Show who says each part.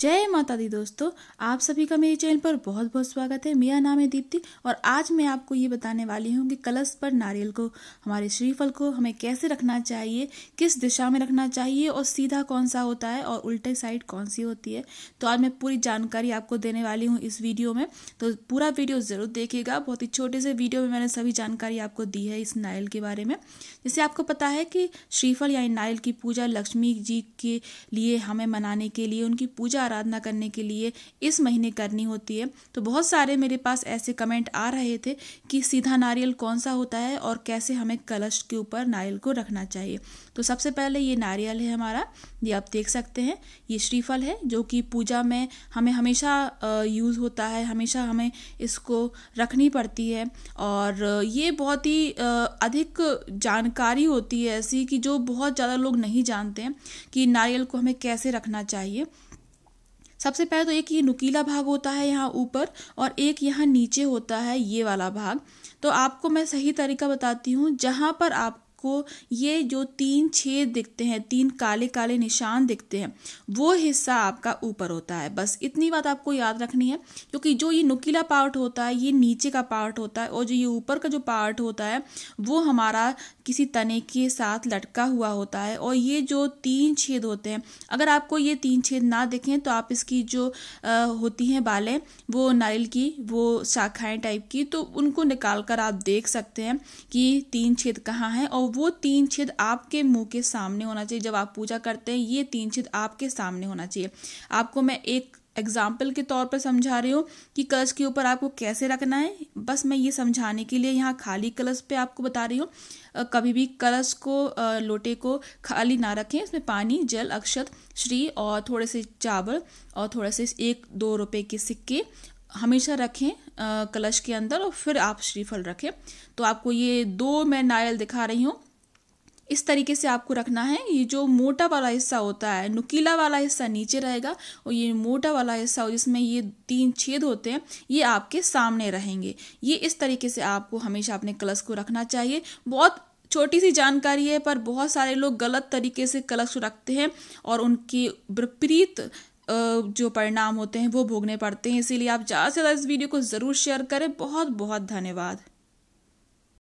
Speaker 1: जय माता दी दोस्तों आप सभी का मेरे चैनल पर बहुत बहुत स्वागत है मेरा नाम है दीप्ति और आज मैं आपको ये बताने वाली हूँ कि कलश पर नारियल को हमारे श्रीफल को हमें कैसे रखना चाहिए किस दिशा में रखना चाहिए और सीधा कौन सा होता है और उल्टे साइड कौन सी होती है तो आज मैं पूरी जानकारी आपको देने वाली हूँ इस वीडियो में तो पूरा वीडियो ज़रूर देखिएगा बहुत ही छोटे से वीडियो में मैंने सभी जानकारी आपको दी है इस नारियल के बारे में जैसे आपको पता है कि श्रीफल यानी नारियल की पूजा लक्ष्मी जी के लिए हमें मनाने के लिए उनकी पूजा आराधना करने के लिए इस महीने करनी होती है तो बहुत सारे मेरे पास ऐसे कमेंट आ रहे थे कि सीधा नारियल कौन सा होता है और कैसे हमें कलश के ऊपर नारियल को रखना चाहिए तो सबसे पहले ये नारियल है हमारा ये आप देख सकते हैं ये श्रीफल है जो कि पूजा में हमें हमेशा यूज़ होता है हमेशा हमें इसको रखनी पड़ती है और ये बहुत ही अधिक जानकारी होती है ऐसी कि जो बहुत ज़्यादा लोग नहीं जानते हैं कि नारियल को हमें कैसे रखना चाहिए सबसे पहले तो एक ये नुकीला भाग होता है यहाँ ऊपर और एक यहाँ नीचे होता है ये वाला भाग तो आपको मैं सही तरीका बताती हूँ जहाँ पर आप आपको ये जो तीन छेद दिखते हैं तीन काले काले निशान दिखते हैं वो हिस्सा आपका ऊपर होता है बस इतनी बात आपको याद रखनी है क्योंकि जो ये नुकीला पार्ट होता है ये नीचे का पार्ट होता है और जो ये ऊपर का जो पार्ट होता है वो हमारा किसी तने के साथ लटका हुआ होता है और ये जो तीन छेद होते हैं अगर आपको ये तीन छेद ना दिखें तो आप इसकी जो आ, होती हैं बालें वो नारियल की वो शाखाएं टाइप की तो उनको निकाल कर आप देख सकते हैं कि तीन छेद कहाँ हैं और वो तीन छेद आपके मुंह के सामने होना चाहिए जब आप पूजा करते हैं ये तीन छेद आपके सामने होना चाहिए आपको मैं एक एग्जाम्पल के तौर पर समझा रही हूँ कि कलश के ऊपर आपको कैसे रखना है बस मैं ये समझाने के लिए यहाँ खाली कलश पे आपको बता रही हूँ कभी भी कलश को लोटे को खाली ना रखें इसमें पानी जल अक्षत श्री और थोड़े से चावल और थोड़े से एक दो रुपए के सिक्के हमेशा रखें आ, कलश के अंदर और फिर आप श्रीफल रखें तो आपको ये दो मैं नारियल दिखा रही हूँ इस तरीके से आपको रखना है ये जो मोटा वाला हिस्सा होता है नुकीला वाला हिस्सा नीचे रहेगा और ये मोटा वाला हिस्सा जिसमें ये तीन छेद होते हैं ये आपके सामने रहेंगे ये इस तरीके से आपको हमेशा अपने कलश को रखना चाहिए बहुत छोटी सी जानकारी है पर बहुत सारे लोग गलत तरीके से कलश रखते हैं और उनकी विपरीत जो परिणाम होते हैं वो भोगने पड़ते हैं इसीलिए आप ज़्यादा से ज़्यादा इस वीडियो को ज़रूर शेयर करें बहुत बहुत धन्यवाद